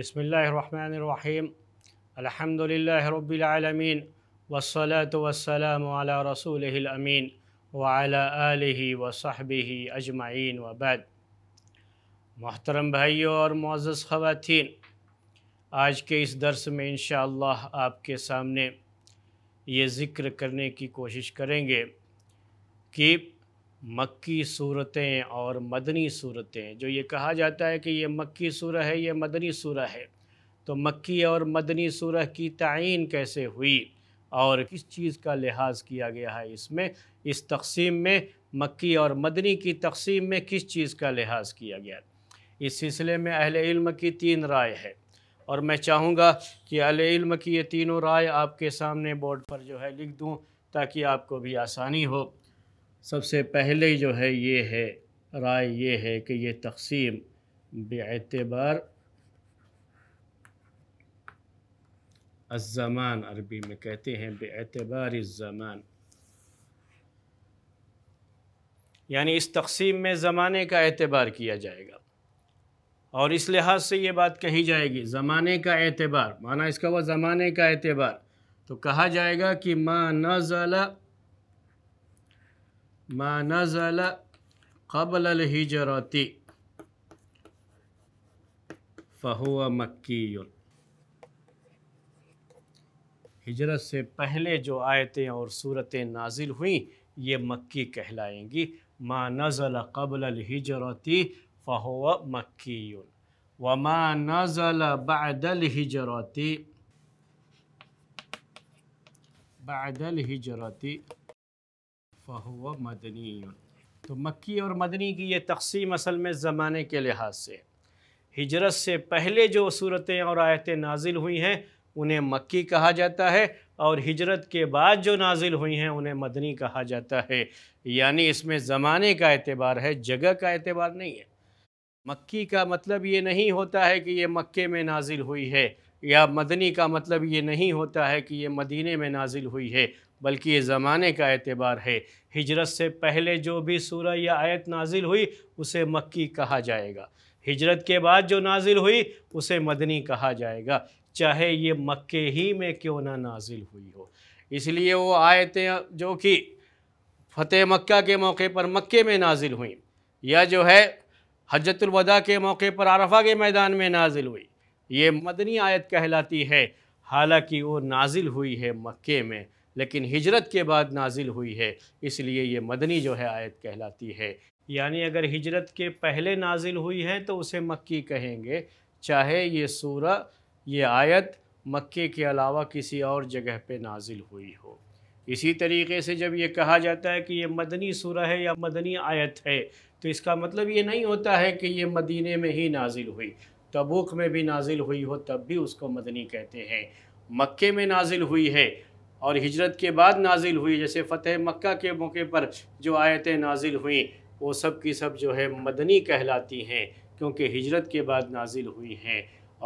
बसमीम अलहमदिल्ला रबालमीन वसलात वसलाम रसूल अमीन वाला वसाहबी अजमाइन वबैद मोहतरम भाइयों और मोज़ ख़वान आज के इस दर्स में इन आपके सामने ये ज़िक्र करने की कोशिश करेंगे कि मक्की सूरतें और मदनी सूरतें जो ये कहा जाता है कि ये मक्की सूरह है ये मदनी सूरह है तो मक्की और मदनी सूरह की तयन कैसे हुई और किस चीज़ का लिहाज किया गया है इसमें इस तकसीम में मक्की और मदनी की तकसीम में किस चीज़ का लिहाज किया गया इस सिलसिले में अहल इल्म की तीन राय है और मैं चाहूँगा कि अहल इल्म की ये तीनों राय आपके सामने बोर्ड पर जो है लिख दूँ ताकि आपको भी आसानी हो सबसे पहले जो है ये है राय ये है कि ये तकसीम बेतबार अज़मान अरबी में कहते हैं बेतबार ज़मान यानी इस तकसीम में ज़माने का एतबार किया जाएगा और इस लिहाज से ये बात कही जाएगी ज़माने का एतबार माना इसका वह ज़माने का एतबार तो कहा जाएगा कि माँ नज़ला ما نزل قبل الهجرة فهو مکی ہجرت سے پہلے جو آیتیں اور صورتیں نازل ہوئیں یہ مکی کہلائیں گی ما نزل قبل الحجرت فہو مکی وما نزل بعد الحجرت بعد الحجرت फ़हुआ मदनी तो मक्की और मदनी की ये तकसीम असल में ज़माने के लिहाज से हिजरत से पहले जो सूरतें और आयतें नाजिल हुई हैं उन्हें मक्की कहा जाता है और हिजरत के बाद जो नाजिल हुई हैं उन्हें मदनी कहा जाता है यानी इसमें ज़माने का एतबार है जगह का एतबार नहीं है मक्की का मतलब ये नहीं होता है कि ये मक्के में नाजिल हुई है या मदनी का मतलब ये नहीं होता है कि ये मदीने में नाजिल हुई है बल्कि ये ज़माने का एतबार है हिजरत से पहले जो भी सूरह या आयत नाजिल हुई उसे मक्की कहा जाएगा हिजरत के बाद जो नाजिल हुई उसे मदनी कहा जाएगा चाहे ये मक्के ही में क्यों ना नाजिल हुई हो इसलिए वो आयतें जो कि फ़तेह मक्का के मौके पर मक्के में नाजिल हुई या जो है हजतुलवदा के मौके पर आरफा के मैदान में नाजिल हुई ये मदनी आयत कहलाती है हालांकि वो नाजिल हुई है मक्के में लेकिन हिजरत के बाद नाजिल हुई है इसलिए ये मदनी जो है आयत कहलाती है यानी अगर हिजरत के पहले नाजिल हुई है तो उसे मक्की कहेंगे चाहे ये सूरह ये आयत मक्के के अलावा किसी और जगह पे नाजिल हुई हो इसी तरीके से जब ये कहा जाता है कि ये मदनी सूरह है या मदनी आयत है तो इसका मतलब ये नहीं होता है कि ये मदीने में ही नाजिल हुई तबूक में भी नाजिल हुई हो तब भी उसको मदनी कहते हैं मक्के में नाजिल हुई है और हिजरत के बाद नाजिल हुई जैसे फ़तेह मक्का के मौके पर जो आयतें नाजिल हुई वो सब की सब जो है मदनी कहलाती हैं क्योंकि हिजरत के बाद नाजिल हुई हैं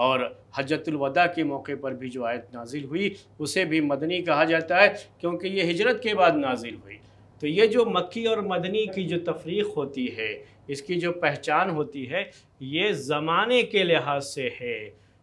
और हजरतुलवदा के मौके पर भी जो आयत नाजिल हुई उसे भी मदनी कहा जाता है क्योंकि ये हिजरत के बाद नाजिल हुई तो ये जो मक्की और मदनी की जो तफरीक होती है इसकी जो पहचान होती है ये ज़माने के लिहाज से है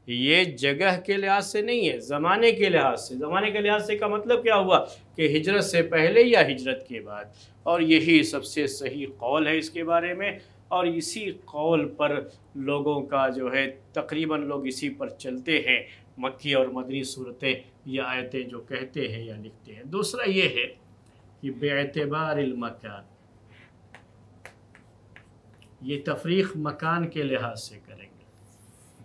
ये जगह के लिहाज से नहीं है ज़माने के लिहाज से ज़माने के लिहाज से का मतलब क्या हुआ कि हिजरत से पहले या हिजरत के बाद और यही सबसे सही कौल है इसके बारे में और इसी कौल पर लोगों का जो है तकरीबन लोग इसी पर चलते हैं मक्की और मदनी सूरतें या आयतें जो कहते हैं या लिखते हैं दूसरा ये है कि बेतबार मकान ये तफरीक मकान के लिहाज से करेंगे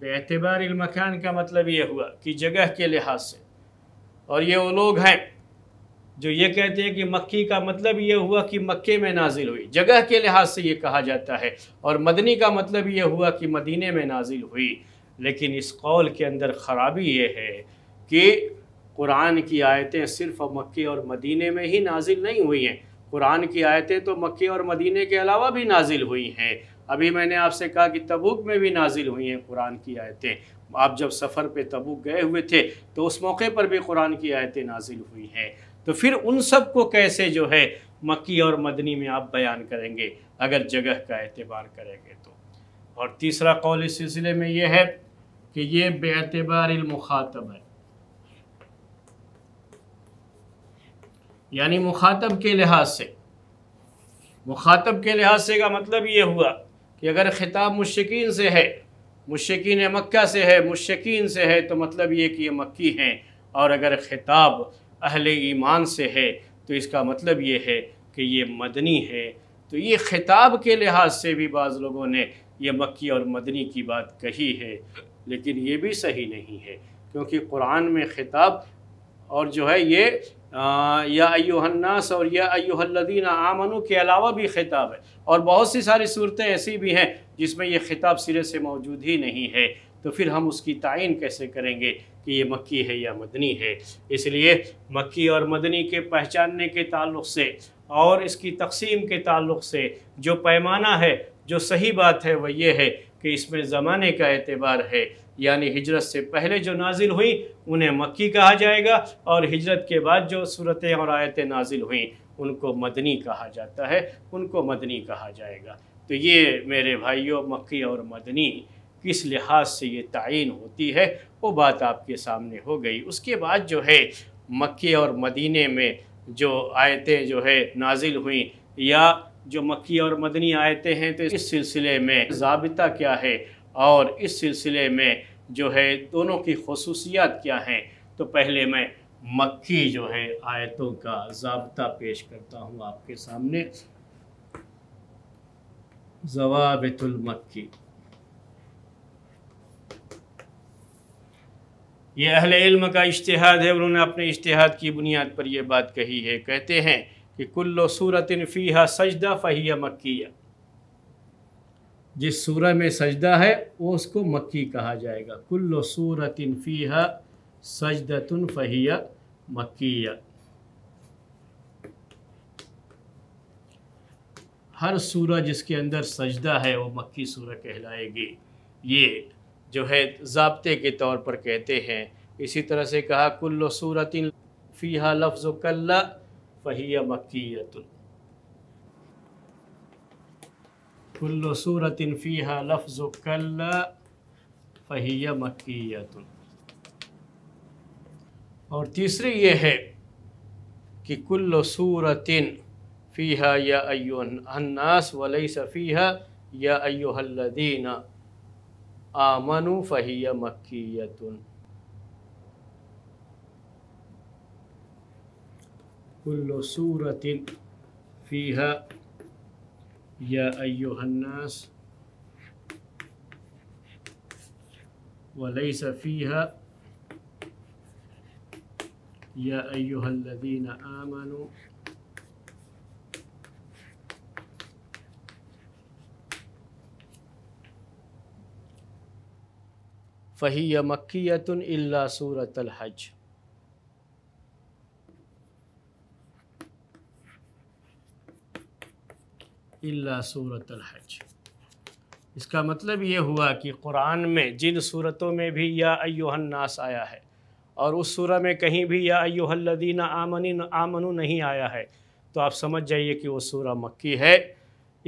बेतबार मकान का मतलब ये हुआ कि जगह के लिहाज से और ये वो लोग हैं जो ये कहते हैं कि मक्की का मतलब ये हुआ कि मक्के में नाजिल हुई जगह के लिहाज से ये कहा जाता है और मदनी का मतलब ये हुआ कि मदीने में नाजिल हुई लेकिन इस कौल के अंदर ख़राबी ये है कि कुरान की आयतें सिर्फ मक्के और मदीने में ही नाजिल नहीं हुई हैं कुरान की आयतें तो मक्के और मदीने के अलावा भी नाजिल हुई हैं अभी मैंने आपसे कहा कि तबुक में भी नाजिल हुई हैं कुरान की आयतें आप जब सफ़र पे तबुक गए हुए थे तो उस मौके पर भी कुरान की आयतें नाजिल हुई हैं तो फिर उन सब को कैसे जो है मक्की और मदनी में आप बयान करेंगे अगर जगह का एतबार करेंगे तो और तीसरा कौल इस सिलसिले में यह है कि ये बेतबार है यानी मुखातब के लिहाज से मुखातब के लिहाज से का मतलब ये हुआ कि अगर ख़िताब मुश्किन से है मुश्किन मक्का से है मुश्किन से है तो मतलब ये कि ये मक्की हैं और अगर ख़िताब अहल ईमान से है तो इसका मतलब ये है कि ये मदनी है तो ये ख़िताब के लिहाज से भी बाज़ लोगों ने ये मक्की और मदनी की बात कही है लेकिन ये भी सही नहीं है क्योंकि कुरान में ख़िताब और जो है ये या अयोहन्नास और या अयुहल्लदीन आमनु के अलावा भी खिताब है और बहुत सी सारी सूरतें ऐसी भी हैं जिसमें यह खिताब सिरे से मौजूद ही नहीं है तो फिर हम उसकी तयन कैसे करेंगे कि ये मक्की है या मदनी है इसलिए मक्की और मदनी के पहचानने के ताल्लुक से और इसकी तकसीम के ताल्लुक से जो पैमाना है जो सही बात है वह यह है कि इसमें ज़माने का एतबार है यानी हिजरत से पहले जो नाजिल हुई उन्हें मक्की कहा जाएगा और हिजरत के बाद जो सूरतें और आयतें नाजिल हुई उनको मदनी कहा जाता है उनको मदनी कहा जाएगा तो ये मेरे भाइयों मक्की और मदनी किस लिहाज से ये तयन होती है वो बात आपके सामने हो गई उसके बाद जो है मक्की और मदीने में जो आयतें जो है नाजिल हुई या जो मक्की और मदनी आयतें हैं तो इस सिलसिले में जबता क्या है और इस सिलसिले में जो है दोनों की खसूसियात क्या हैं तो पहले मैं मक्की जो है आयतों का जबता पेश करता हूँ आपके सामने जवाबतुलमक्की ये अहल इल्म का इश्तहाद है उन्होंने अपने इश्तहाद की बुनियाद पर यह बात कही है कहते हैं कि कुल्लो सूरत फ़ीहा सजदा फ़हिया मक्किया जिस सूरह में सजदा है वो उसको मक्की कहा जाएगा कुल्ल सूरत फ़ीहा सजदतन फ़हिया मक्या हर सूरह जिसके अंदर सजदा है वो मक्की सूरह कहलाएगी ये जो है ज़बते के तौर पर कहते हैं इसी तरह से कहा कुल्ल सूरत फ़ीहा लफ्ज़ कल्ला फ़हिया मक्तुल कुल्ल सूरत फ़ीहा लफ्ज़ कल्ला फ़हिया मक्कीयत और तीसरी ये है कि कुल्ल सूरत फ़ीहा या अन्नास वलई सफ़ीहा या अयोहल्लदीन आमनु फ़हिया मक्कीयत कुल्ल सूरत फ़ीहा يا أيها الناس وليس فيها يا أيها الذين آمنوا فهي مكية إلا سورة الحج इल्ला सूरत हज इसका मतलब ये हुआ कि कुरान में जिन सूरतों में भी या नास आया है और उस सूरह में कहीं भी या अयोहल्लदीन आमनी आमनु नहीं आया है तो आप समझ जाइए कि वो सूरह मक्की है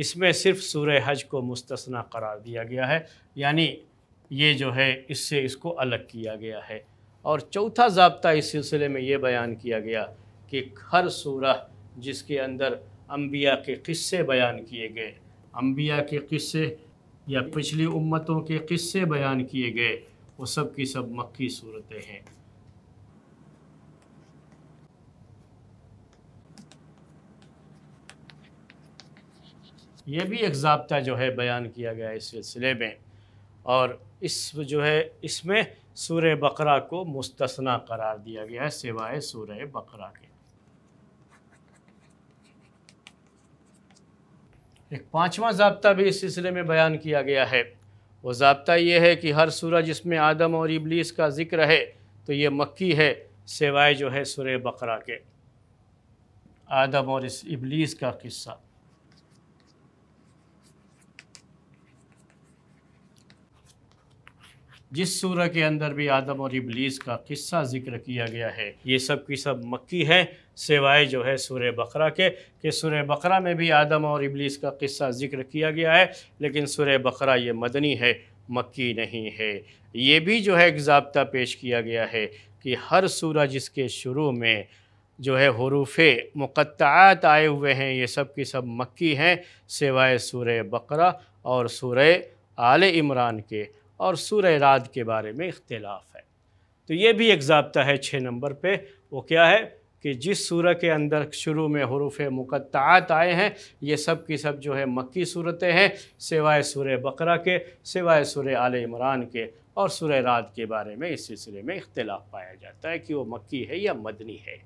इसमें सिर्फ सूर हज को मुस्तना करार दिया गया है यानी ये जो है इससे इसको अलग किया गया है और चौथा जबता इस सिलसिले में ये बयान किया गया कि हर सूरह जिसके अंदर अम्बिया के किस्से बयान किए गए अम्बिया के किस्से या पिछली उम्मतों के किस्से बयान किए गए वो सब की सब मक्की सूरतें हैं यह भी एक जबता जो है बयान किया गया इस सिलसिले में और इस जो है इसमें सूर्य बकरा को मुस्तना करार दिया गया है सिवाय सूर्य बकरा के एक पांचवा जबता भी इस सिलसिले में बयान किया गया है वो जबता यह है कि हर सूरज जिसमें आदम और इबलीस का जिक्र है तो ये मक्की है सिवाय जो है सुर बकरा के आदम और इस इबलीस का किस्सा जिस सूरह के अंदर भी आदम और इबलीस का किस्सा जिक्र किया गया है ये सब की सब मक्की है सिवाय जो है सूर बकरा के कि सूर बकरा में भी आदम और इबलीस का किस्सा जिक्र किया गया है लेकिन सूर बकरा ये मदनी है मक्की नहीं है ये भी जो है एक जबता पेश किया गया है कि हर सूरज जिसके शुरू में जो है हरूफ मुक़त्त आए हुए हैं ये सब की सब मक्की हैं सिवाय सूर्य बकरा और सूर आल इमरान के और सूर रात के बारे में इख्तलाफ है तो ये भी एक जबता है छः नंबर पे वो क्या है कि जिस सूरह के अंदर शुरू में हरूफ मुकत्त आए हैं ये सब की सब जो है मक्की सूरतें हैं सिवाय सूर्य बकरा के सिवाय सूर्य आल इमरान के और सूर्य रात के बारे में इस सिलसिले में इख्तलाफ पाया जाता है कि वो मक्की है या मदनी है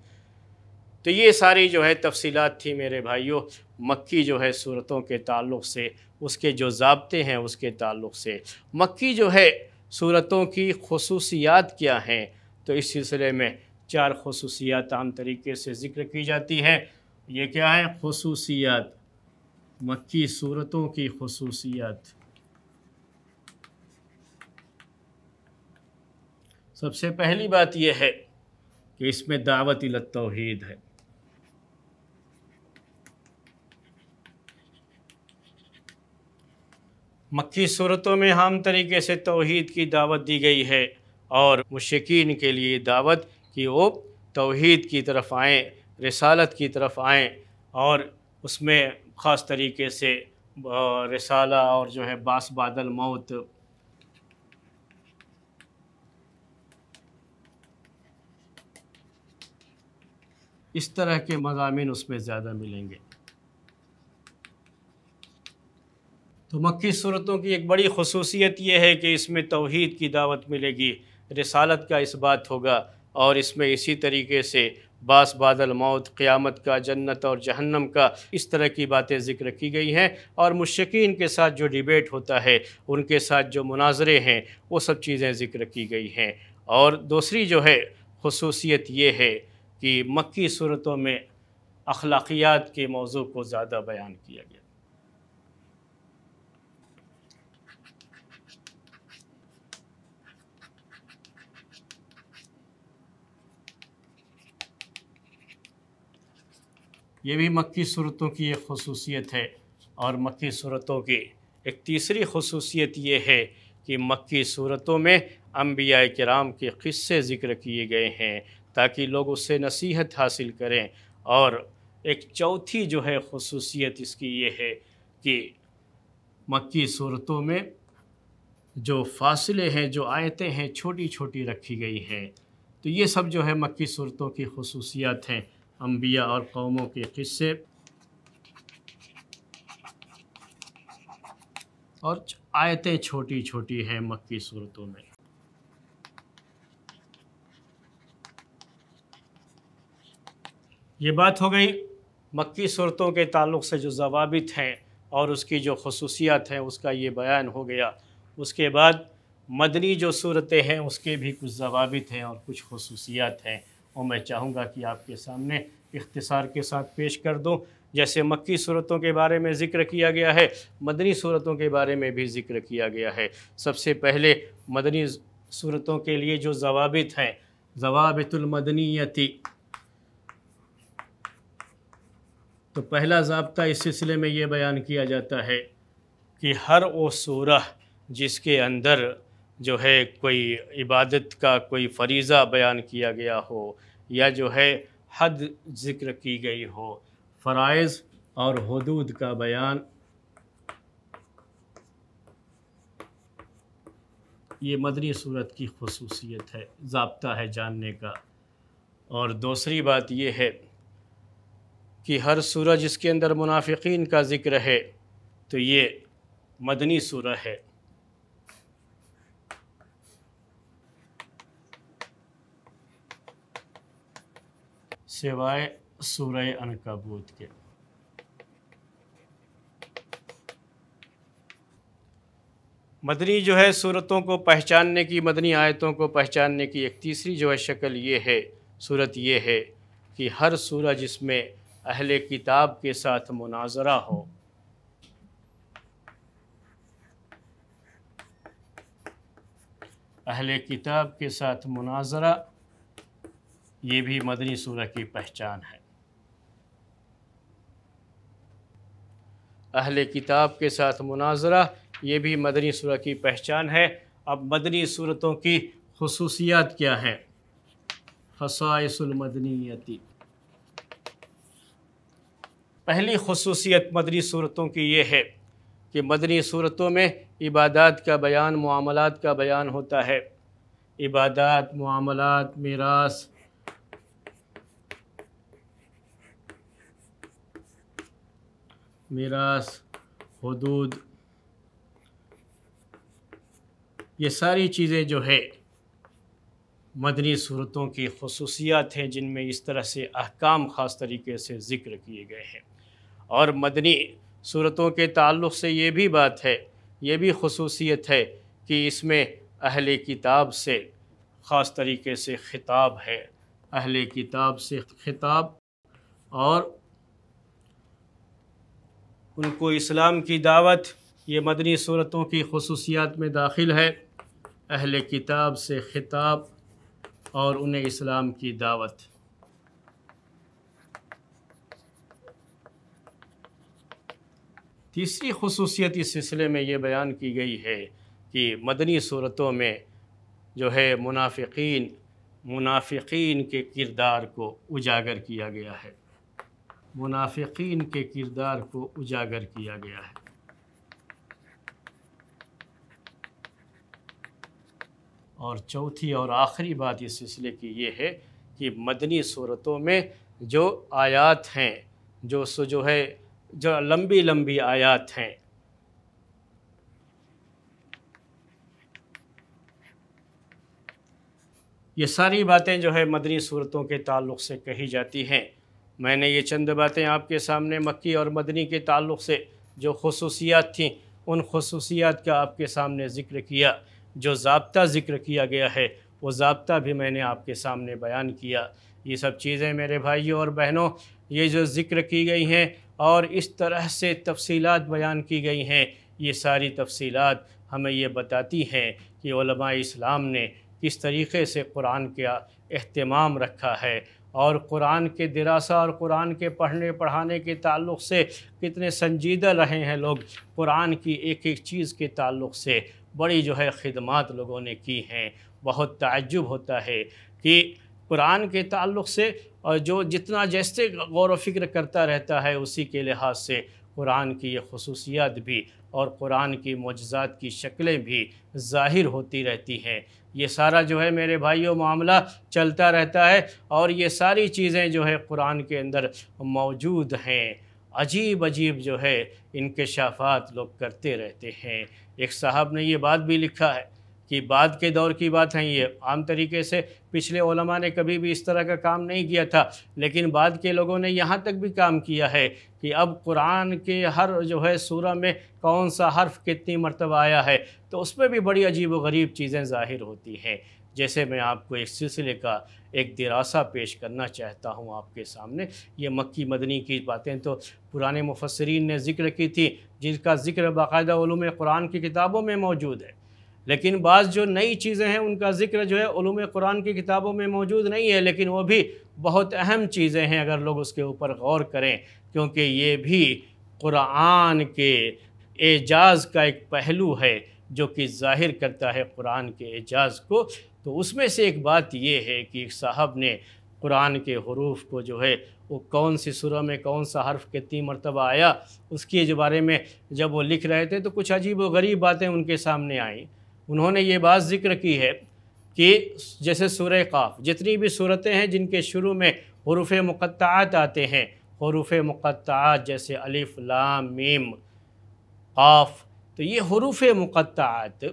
तो ये सारी जो है तफसीलात थी मेरे भाइयों मक्की जो है सूरतों के ताल्लुक़ से उसके जो जबते हैं उसके ताल्लुक़ से मक्की जो है सूरतों की खसूसियात क्या हैं तो इस सिलसिले में चार खसूसियात आम तरीके से ज़िक्र की जाती है ये क्या है खसूसियात मक्की सूरतों की खसूसियात सबसे पहली बात यह है कि इसमें दावत तोहद है मक्की सूरतों में हम तरीके से तोहद की दावत दी गई है और मुशकिन के लिए दावत कि वो तोहद की तरफ आएँ रसालत की तरफ आएँ और उसमें ख़ास तरीके से रसाला और जो है बास बादल मौत इस तरह के मजामी उसमें ज़्यादा मिलेंगे तो मक्की सूरतों की एक बड़ी खसूसियत यह है कि इसमें तोहद की दावत मिलेगी रसालत का इस बात होगा और इसमें इसी तरीके से बास बादल मौत क़्यामत का जन्नत और जहन्नम का इस तरह की बातें ज़िक्र की गई हैं और मुशकिन के साथ जो डिबेट होता है उनके साथ जो मुनाजरे हैं वो सब चीज़ें ज़िक्र की गई हैं और दूसरी जो है खसूसियत ये है कि मक्की सूरतों में अखलाकियात के मौजू को ज़्यादा बयान किया गया ये भी मक्की सूरतों की एक खसूसियत है और मक्की सूरतों की एक तीसरी खसूसियत ये है कि मक्की सूरतों में अम्बिया कराम के क़स्से ज़िक्र किए गए हैं ताकि लोग उससे नसीहत हासिल करें और एक चौथी जो है खसूसियत इसकी ये है कि मक्की सूरतों में जो फासले हैं जो आयतें हैं छोटी छोटी रखी गई हैं तो ये सब जो है मक्की सूरतों की खसूसियात हैं अम्बिया और कौमों के किस्से और आयतें छोटी छोटी हैं मक्की सूरतों में ये बात हो गई मक्की सूरतों के ताल्लुक़ से जो जवाबित हैं और उसकी जो खसूसियात हैं उसका ये बयान हो गया उसके बाद मदनी जो सूरतें हैं उसके भी कुछ जवाबित हैं और कुछ खसूसियात हैं और मैं चाहूँगा कि आपके सामने इख्तसार के साथ पेश कर दूँ जैसे मक्की सूरतों के बारे में ज़िक्र किया गया है मदनी सूरतों के बारे में भी ज़िक्र किया गया है सबसे पहले मदनी सूरतों के लिए जो जवाबित हैं जवाबितुलमदनीयती तो पहला जबता इस सिलसिले में ये बयान किया जाता है कि हर वो सूरह जिसके अंदर जो है कोई इबादत का कोई फरीज़ा बयान किया गया हो या जो है हद ज़िक्र की गई हो फ़राइज और हदूद का बयान ये मदनी सूरत की खसूसियत है ज़बता है जानने का और दूसरी बात ये है कि हर सूरज जिसके अंदर मुनाफिक का ज़िक्र है तो ये मदनी सूरह है सिवाय सूर्य अनकबूत के मदनी जो है सूरतों को पहचानने की मदनी आयतों को पहचानने की एक तीसरी जो है शक्ल ये है सूरत ये है कि हर सूरह जिसमें अहल किताब के साथ मुनाजरा हो अहल किताब के साथ मुनाजरा ये भी मदनी सूरह की पहचान है अहल किताब के साथ मुनाजरा ये भी मदनी सूरह की पहचान है अब मदनी सूरतों की खसूसियात क्या है फसाइसमदनीती पहली खसूसियत मदनी सूरतों की ये है कि मदनी सूरतों में इबादत का बयान मामलत का बयान होता है इबादत मामलत मीरास मीरास हदूद ये सारी चीज़ें जो है मदनी सूरतों की खसूसियात हैं जिनमें इस तरह से अहकाम ख़ास तरीके से ज़िक्र किए गए हैं और मदनी सूरतों के ताल्लुक़ से ये भी बात है ये भी खसूसियत है कि इसमें अहल किताब से ख़ास तरीके से ख़िताब है अहल किताब से ख़िताब और उनको इस्लाम की दावत ये मदनी सूरतों की खसूसियात में दाखिल है अहल किताब से ख़िताब और उन्हें इस्लाम की दावत तीसरी खसूसियत इस सिलसिले में ये बयान की गई है कि मदनी सूरतों में जो है मुनाफिकीन मुनाफिकीन के किरदार को उजागर किया गया है मुनाफिकीन के किरदार को उजागर किया गया है और चौथी और आखिरी बात इस सिलसिले की ये है कि मदनी सूरतों में जो आयात हैं जो सो जो है जो लंबी लंबी आयात हैं ये सारी बातें जो है मदनी सूरतों के ताल्लुक से कही जाती हैं मैंने ये चंद बातें आपके सामने मक्की और मदनी के ताल्लुक़ से जो खसूसियात थीं उन खसूसियात का आपके सामने ज़िक्र किया जो जबता ज़िक्र किया गया है वो जबता भी मैंने आपके सामने बयान किया ये सब चीज़ें मेरे भाइयों और बहनों ये जो ज़िक्र की गई हैं और इस तरह से तफसीलात बयान की गई हैं ये सारी तफसीलात हमें ये बताती हैं कि इस्लाम ने किस तरीके से कुरान का अहतमाम रखा है और कुरान के दिरासा और कुरान के पढ़ने पढ़ाने के ताल्लुक़ से कितने संजीदा रहे हैं लोग कुरान की एक एक चीज़ के ताल्लुक़ से बड़ी जो है ख़िदमत लोगों ने की हैं बहुत ताज्जुब होता है कि कुरान के ताल्लुक़ से और जो जितना जैसे गौर फिक्र करता रहता है उसी के लिहाज से कुरान की ये खसूसियात भी और कुरान की मौजात की शक्लें भी ज़ाहिर होती रहती हैं ये सारा जो है मेरे भाइयों मामला चलता रहता है और ये सारी चीज़ें जो है कुरान के अंदर मौजूद हैं अजीब अजीब जो है इनके शाफात लोग करते रहते हैं एक साहब ने ये बात भी लिखा है कि बाद के दौर की बात है ये आम तरीके से पिछले ओलमा ने कभी भी इस तरह का काम नहीं किया था लेकिन बाद के लोगों ने यहाँ तक भी काम किया है कि अब कुरान के हर जो है सूरह में कौन सा हर्फ कितनी मरतबा आया है तो उस पर भी बड़ी अजीब व गरीब चीज़ें ज़ाहिर होती हैं जैसे मैं आपको एक सिलसिले का एक दिरासा पेश करना चाहता हूँ आपके सामने ये मक्की मदनी की बातें तो पुराने मुफसरीन ने ज़िक्र की थी जिनका ज़िक्र बाकायदा ूम कुरान की किताबों में मौजूद है लेकिन बाज़ जो नई चीज़ें हैं उनका जिक्र जो है उलूम कुरान की किताबों में मौजूद नहीं है लेकिन वो भी बहुत अहम चीज़ें हैं अगर लोग उसके ऊपर गौर करें क्योंकि ये भी कुरान के एजाज़ का एक पहलू है जो कि जाहिर करता है कुरान के एजाज़ को तो उसमें से एक बात ये है कि एक साहब ने कुरान के हरूफ को जो है वो कौन सी सुरह में कौन सा हर्फ कितनी मरतबा आया उसके बारे में जब वो लिख रहे थे तो कुछ अजीब व गरीब बातें उनके सामने आईं उन्होंने ये बात ज़िक्र की है कि जैसे सूर्य काफ जितनी भी सूरतें हैं जिनके शुरू में हरूफ मुक़त्त आते हैं हरूफ मुक़ात जैसे अलिफ लाम मीम काफ तो ये हरूफ मुक़ात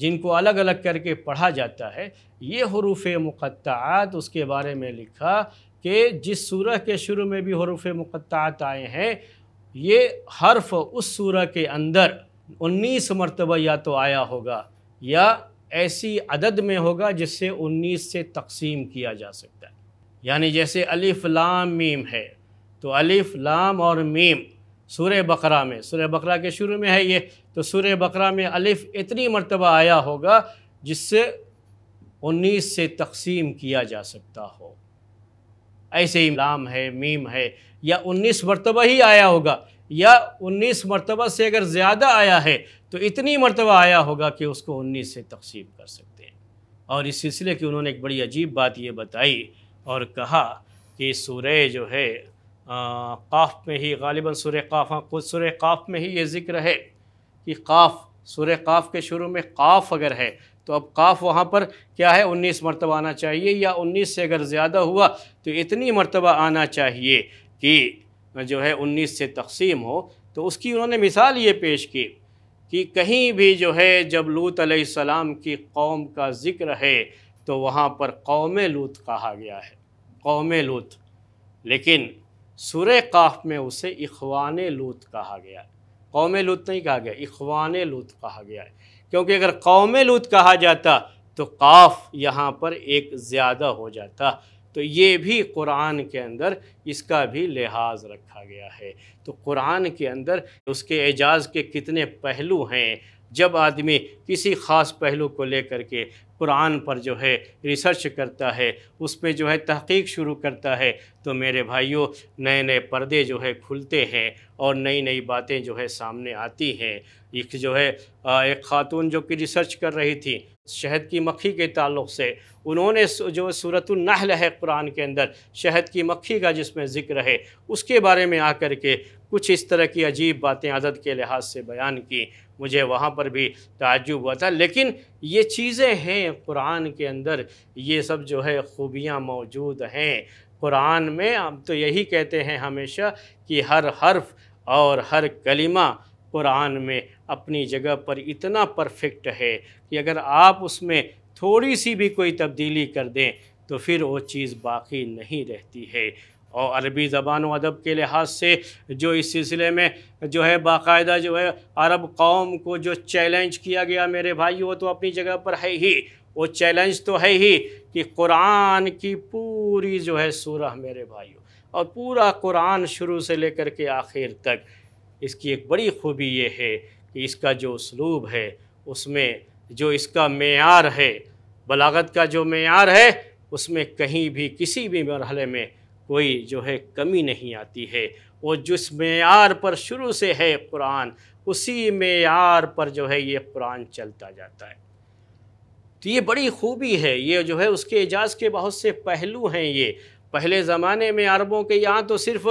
जिनको अलग अलग करके पढ़ा जाता है ये हरूफ मुक़ात उसके बारे में लिखा कि जिस सूरह के शुरू में भी हरूफ मुक़त्त आए हैं ये हर्फ उस सूरह के अंदर उन्नीस मरतबा या तो आया होगा या ऐसी अदद में होगा जिससे उन्नीस से तकसीम किया जा सकता है यानी जैसे अलिफ लाम मीम है तो अलिफ लाम और मीम सूर्य बकरा में सूर्य बकरा के शुरू में है ये तो सूर्य बकरा में अलिफ इतनी मरतबा आया होगा जिससे उन्नीस से तकसीम किया जा सकता हो ऐसे ही लाम है मीम है या उन्नीस मरतबा ही आया होगा या 19 मरतबा से अगर ज़्यादा आया है तो इतनी मरतबा आया होगा कि उसको 19 से तकसीम कर सकते हैं और इस सिलसिले की उन्होंने एक बड़ी अजीब बात ये बताई और कहा कि सूर्य जो है काफ में ही गालिबा सुर काफ हाँ खुद सुर काफ में ही ये ज़िक्र है कि काफ सुर काफ के शुरू में काफ अगर है तो अब काफ वहाँ पर क्या है उन्नीस मरतबा आना चाहिए या उन्नीस से अगर ज़्यादा हुआ तो इतनी मरतबा आना चाहिए कि जो है उन्नीस से तकसीम हो तो उसकी उन्होंने मिसाल ये पेश की कि कहीं भी जो है जब लूत सलाम की कौम का ज़िक्र है तो वहाँ पर कौम लूत कहा गया है कौम लूत लेकिन सुर काफ में उसे इखवान लूत कहा गया है कौम लूत नहीं कहा गया इखवान लूत कहा गया है क्योंकि अगर कौम लूत कहा जाता तो काफ यहाँ पर एक ज़्यादा हो जाता तो ये भी कुरान के अंदर इसका भी लिहाज रखा गया है तो कुरान के अंदर उसके एजाज़ के कितने पहलू हैं जब आदमी किसी ख़ास पहलू को लेकर के कुरान पर जो है रिसर्च करता है उस पर जो है तहकीक शुरू करता है तो मेरे भाइयों नए नए पर्दे जो है खुलते हैं और नई नई बातें जो है सामने आती हैं एक जो है एक खातून जो कि रिसर्च कर रही थी शहद की मक्खी के ताल्लुक से उन्होंने जो सूरतनाहल है कुरान के अंदर शहद की मक्खी का जिसमें ज़िक्र है उसके बारे में आकर के कुछ इस तरह की अजीब बातें आदत के लिहाज से बयान की मुझे वहाँ पर भी ताजुब हुआ था लेकिन ये चीज़ें हैं कुरान के अंदर ये सब जो है खूबियाँ मौजूद हैं कुरान में हम तो यही कहते हैं हमेशा कि हर हर्फ और हर कलिमा कुरान में अपनी जगह पर इतना परफेक्ट है कि अगर आप उसमें थोड़ी सी भी कोई तब्दीली कर दें तो फिर वो चीज़ बाकी नहीं रहती है और अरबी ज़बान व अदब के लिहाज से जो इस सिलसिले में जो है बाकायदा जो है अरब कौम को जो चैलेंज किया गया मेरे भाई वो तो अपनी जगह पर है ही वो चैलेंज तो है ही कि कुरान की पूरी जो है सूरह मेरे भाइयों और पूरा कुरान शुरू से लेकर के आखिर तक इसकी एक बड़ी खूबी ये है कि इसका जो उसलूब है उसमें जो इसका मैार है बलागत का जो मैार है उसमें कहीं भी किसी भी मरहले में कोई जो है कमी नहीं आती है वो जिस मैार पर शुरू से है कुरान उसी मैार पर जो है ये कुरान चलता जाता है तो ये बड़ी खूबी है ये जो है उसके एजाज़ के बहुत से पहलू हैं ये पहले ज़माने में अरबों के यहाँ तो सिर्फ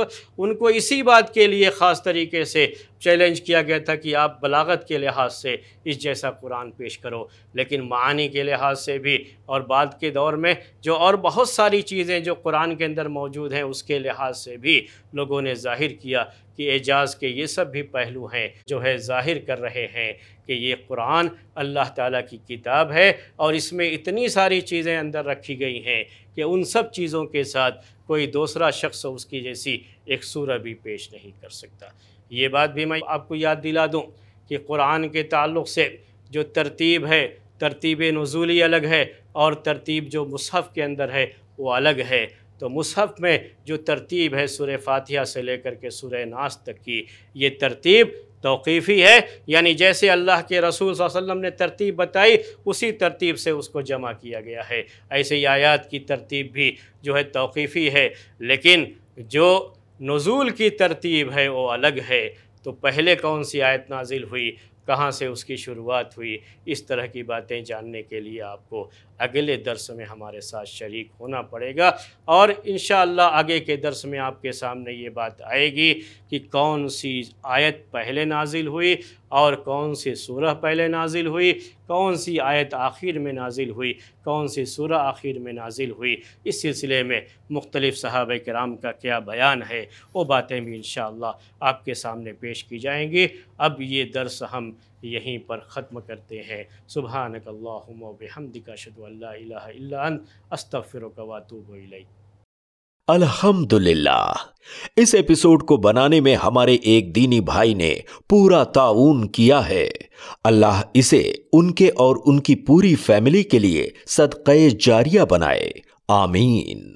उनको इसी बात के लिए ख़ास तरीके से चैलेंज किया गया था कि आप बलागत के लिहाज से इस जैसा कुरान पेश करो लेकिन मानी के लिहाज से भी और बाद के दौर में जो और बहुत सारी चीज़ें जो कुरान के अंदर मौजूद हैं उसके लिहाज से भी लोगों ने जाहिर किया कि एजाज़ के ये सब भी पहलू हैं जो है जाहिर कर रहे हैं कि ये कुरान अल्लाह ताला की किताब है और इसमें इतनी सारी चीज़ें अंदर रखी गई हैं कि उन सब चीज़ों के साथ कोई दूसरा शख्स उसकी जैसी एक सूरह भी पेश नहीं कर सकता ये बात भी मैं आपको याद दिला दूँ कि कुरान के ताल्लुक से जो तरतीब है तरतीब नज़ूली अलग है और तरतीब जो मुसहफ़ के अंदर है वो अलग है तो मुसहफ़ में जो तरतीब है सुर फातिहा से लेकर के सुर नाश तक की ये तरतीब तौक़ीफ़ी है यानी जैसे अल्लाह के रसूल वसम ने तरतीब बताई उसी तरतीब से उसको जमा किया गया है ऐसे ही आयात की तरतीब भी जो है तौक़ीफ़ी है लेकिन जो नज़ूल की तरतीब है वो अलग है तो पहले कौन सी आयत नाजिल हुई कहाँ से उसकी शुरुआत हुई इस तरह की बातें जानने के लिए आपको अगले दर्स में हमारे साथ शरीक होना पड़ेगा और इन आगे के दर्स में आपके सामने ये बात आएगी कि कौन सी आयत पहले नाजिल हुई और कौन सी सूरह पहले नाजिल हुई कौन सी आयत आखिर में नाजिल हुई कौन सी सूरह आखिर में नाजिल हुई इस सिलसिले में मुख्तलिफ़ साहब कराम का क्या बयान है वो बातें भी इन आपके सामने पेश की जाएंगी अब ये दर्स हम यहीं पर ख़त्म करते हैं सुबह अल्हम्दुलिल्लाह इस एपिसोड को बनाने में हमारे एक दीनी भाई ने पूरा ताउन किया है अल्लाह इसे उनके और उनकी पूरी फैमिली के लिए सदक़ जारिया बनाए आमीन